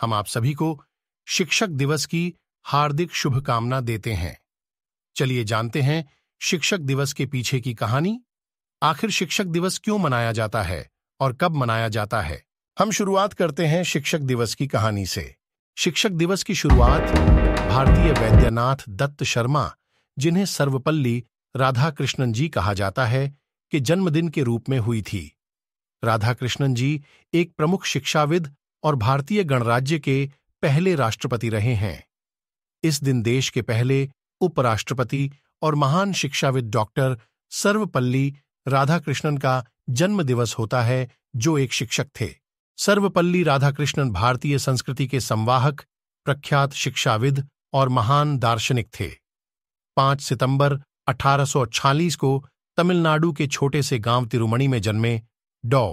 हम आप सभी को शिक्षक दिवस की हार्दिक शुभकामना देते हैं चलिए जानते हैं शिक्षक दिवस के पीछे की कहानी आखिर शिक्षक दिवस क्यों मनाया जाता है और कब मनाया जाता है हम शुरुआत करते हैं शिक्षक दिवस की कहानी से शिक्षक दिवस की शुरुआत भारतीय वैद्यनाथ दत्त शर्मा जिन्हें सर्वपल्ली राधाकृष्णन जी कहा जाता है के जन्मदिन के रूप में हुई थी राधाकृष्णन जी एक प्रमुख शिक्षाविद और भारतीय गणराज्य के पहले राष्ट्रपति रहे हैं इस दिन देश के पहले उपराष्ट्रपति और महान शिक्षाविद डॉक्टर सर्वपल्ली राधाकृष्णन का जन्म दिवस होता है जो एक शिक्षक थे सर्वपल्ली राधाकृष्णन भारतीय संस्कृति के संवाहक प्रख्यात शिक्षाविद और महान दार्शनिक थे 5 सितंबर 1846 को तमिलनाडु के छोटे से गांव तिरुमणि में जन्मे डॉ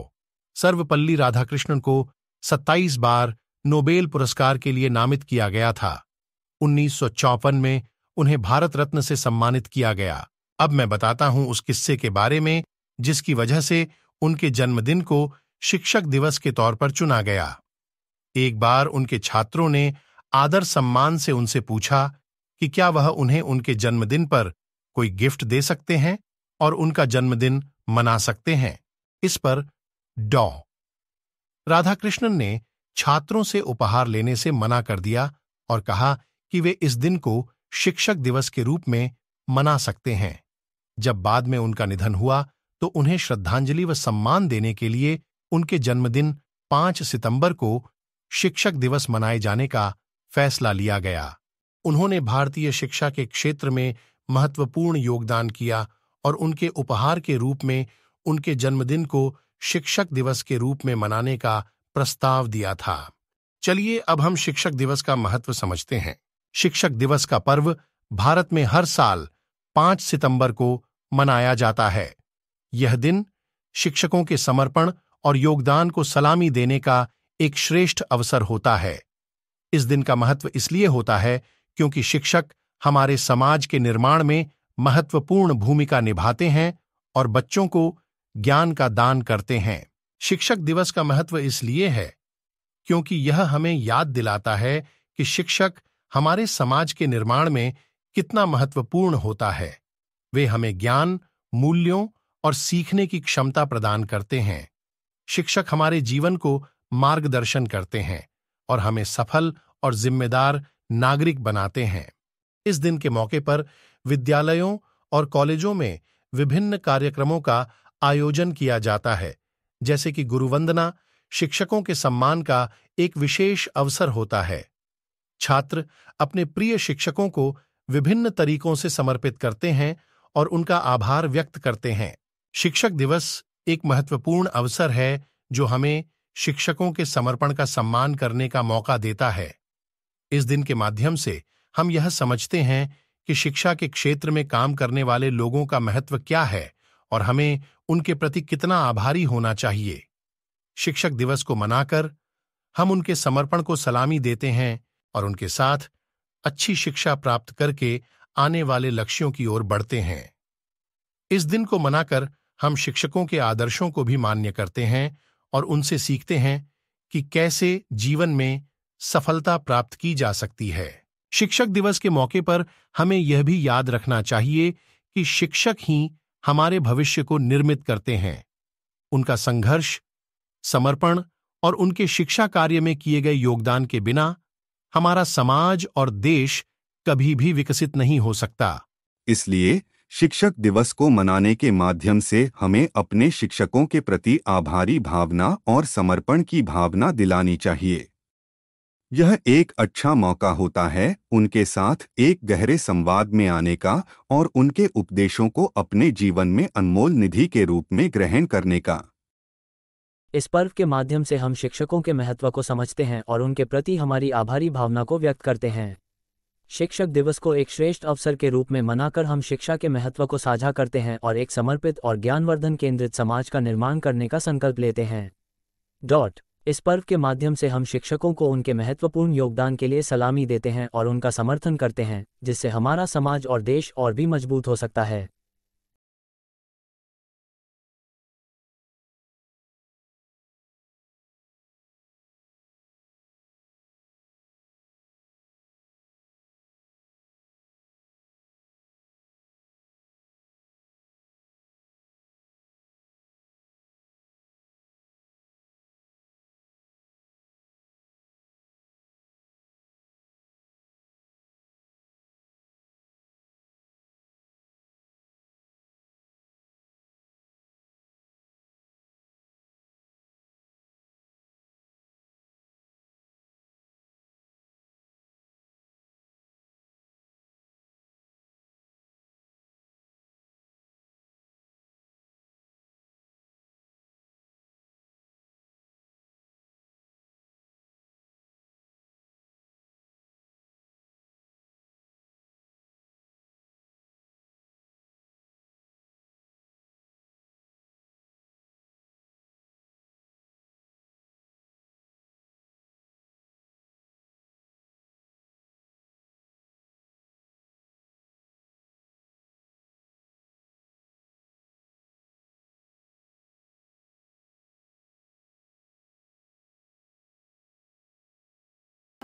सर्वपल्ली राधाकृष्णन को 27 बार नोबेल पुरस्कार के लिए नामित किया गया था उन्नीस में उन्हें भारत रत्न से सम्मानित किया गया अब मैं बताता हूं उस किस्से के बारे में जिसकी वजह से उनके जन्मदिन को शिक्षक दिवस के तौर पर चुना गया एक बार उनके छात्रों ने आदर सम्मान से उनसे पूछा कि क्या वह उन्हें उनके जन्मदिन पर कोई गिफ्ट दे सकते हैं और उनका जन्मदिन मना सकते हैं इस पर डॉ राधाकृष्णन ने छात्रों से उपहार लेने से मना कर दिया और कहा कि वे इस दिन को शिक्षक दिवस के रूप में मना सकते हैं जब बाद में उनका निधन हुआ तो उन्हें श्रद्धांजलि व सम्मान देने के लिए उनके जन्मदिन पांच सितंबर को शिक्षक दिवस मनाए जाने का फैसला लिया गया उन्होंने भारतीय शिक्षा के क्षेत्र में महत्वपूर्ण योगदान किया और उनके उपहार के रूप में उनके जन्मदिन को शिक्षक दिवस के रूप में मनाने का प्रस्ताव दिया था चलिए अब हम शिक्षक दिवस का महत्व समझते हैं शिक्षक दिवस का पर्व भारत में हर साल 5 सितंबर को मनाया जाता है यह दिन शिक्षकों के समर्पण और योगदान को सलामी देने का एक श्रेष्ठ अवसर होता है इस दिन का महत्व इसलिए होता है क्योंकि शिक्षक हमारे समाज के निर्माण में महत्वपूर्ण भूमिका निभाते हैं और बच्चों को ज्ञान का दान करते हैं शिक्षक दिवस का महत्व इसलिए है क्योंकि यह हमें याद दिलाता है कि शिक्षक हमारे समाज के निर्माण में कितना महत्वपूर्ण होता है वे हमें ज्ञान मूल्यों और सीखने की क्षमता प्रदान करते हैं शिक्षक हमारे जीवन को मार्गदर्शन करते हैं और हमें सफल और जिम्मेदार नागरिक बनाते हैं इस दिन के मौके पर विद्यालयों और कॉलेजों में विभिन्न कार्यक्रमों का आयोजन किया जाता है जैसे कि गुरुवंदना शिक्षकों के सम्मान का एक विशेष अवसर होता है छात्र अपने प्रिय शिक्षकों को विभिन्न तरीकों से समर्पित करते हैं और उनका आभार व्यक्त करते हैं शिक्षक दिवस एक महत्वपूर्ण अवसर है जो हमें शिक्षकों के समर्पण का सम्मान करने का मौका देता है इस दिन के माध्यम से हम यह समझते हैं कि शिक्षा के क्षेत्र में काम करने वाले लोगों का महत्व क्या है और हमें उनके प्रति कितना आभारी होना चाहिए शिक्षक दिवस को मनाकर हम उनके समर्पण को सलामी देते हैं और उनके साथ अच्छी शिक्षा प्राप्त करके आने वाले लक्ष्यों की ओर बढ़ते हैं इस दिन को मनाकर हम शिक्षकों के आदर्शों को भी मान्य करते हैं और उनसे सीखते हैं कि कैसे जीवन में सफलता प्राप्त की जा सकती है शिक्षक दिवस के मौके पर हमें यह भी याद रखना चाहिए कि शिक्षक ही हमारे भविष्य को निर्मित करते हैं उनका संघर्ष समर्पण और उनके शिक्षा कार्य में किए गए योगदान के बिना हमारा समाज और देश कभी भी विकसित नहीं हो सकता इसलिए शिक्षक दिवस को मनाने के माध्यम से हमें अपने शिक्षकों के प्रति आभारी भावना और समर्पण की भावना दिलानी चाहिए यह एक अच्छा मौका होता है उनके साथ एक गहरे संवाद में आने का और उनके उपदेशों को अपने जीवन में अनमोल निधि के रूप में ग्रहण करने का इस पर्व के माध्यम से हम शिक्षकों के महत्व को समझते हैं और उनके प्रति हमारी आभारी भावना को व्यक्त करते हैं शिक्षक दिवस को एक श्रेष्ठ अवसर के रूप में मनाकर हम शिक्षा के महत्व को साझा करते हैं और एक समर्पित और ज्ञानवर्धन केंद्रित समाज का निर्माण करने का संकल्प लेते हैं डॉट इस पर्व के माध्यम से हम शिक्षकों को उनके महत्वपूर्ण योगदान के लिए सलामी देते हैं और उनका समर्थन करते हैं जिससे हमारा समाज और देश और भी मजबूत हो सकता है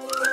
you